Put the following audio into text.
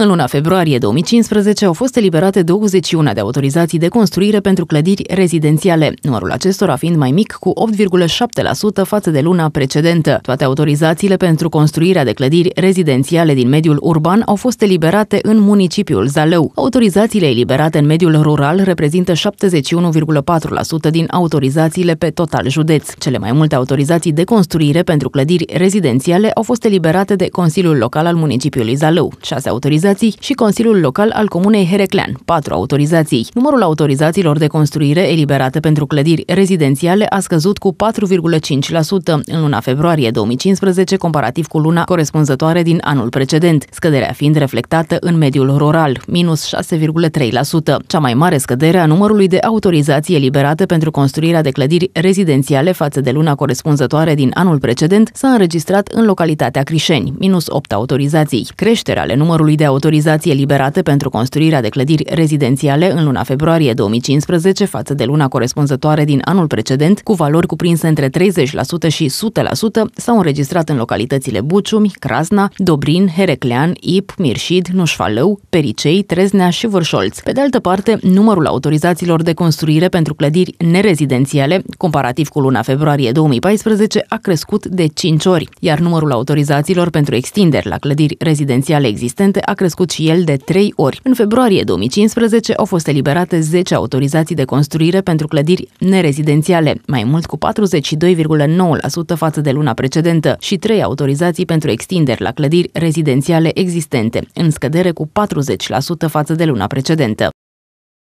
În luna februarie 2015 au fost eliberate 21 de autorizații de construire pentru clădiri rezidențiale, numărul acestora fiind mai mic cu 8,7% față de luna precedentă. Toate autorizațiile pentru construirea de clădiri rezidențiale din mediul urban au fost eliberate în municipiul Zalău. Autorizațiile eliberate în mediul rural reprezintă 71,4% din autorizațiile pe total județ. Cele mai multe autorizații de construire pentru clădiri rezidențiale au fost eliberate de Consiliul Local al municipiului Zalău. 6 autorizații autorizații și Consiliul Local al Comunei Hereclean, 4 autorizații. Numărul autorizațiilor de construire eliberate pentru clădiri rezidențiale a scăzut cu 4,5% în luna februarie 2015 comparativ cu luna corespunzătoare din anul precedent, scăderea fiind reflectată în mediul rural, minus 6,3%, cea mai mare scădere a numărului de autorizații eliberate pentru construirea de clădiri rezidențiale față de luna corespunzătoare din anul precedent s-a înregistrat în localitatea Crișeni, minus 8 autorizații. Creșterea ale numărului de autorizații autorizații liberate pentru construirea de clădiri rezidențiale în luna februarie 2015 față de luna corespunzătoare din anul precedent, cu valori cuprinse între 30% și 100%, s-au înregistrat în localitățile Buciumi, Crasna, Dobrin, Hereclean, Ip, Mirșid, Nușfalău, Pericei, Treznea și Vârșolț. Pe de altă parte, numărul autorizațiilor de construire pentru clădiri nerezidențiale, comparativ cu luna februarie 2014, a crescut de 5 ori, iar numărul autorizațiilor pentru extinderi la clădiri rezidențiale existente a crescut crescut și el de trei ori. În februarie 2015 au fost eliberate 10 autorizații de construire pentru clădiri nerezidențiale, mai mult cu 42,9% față de luna precedentă, și 3 autorizații pentru extinderi la clădiri rezidențiale existente, în scădere cu 40% față de luna precedentă.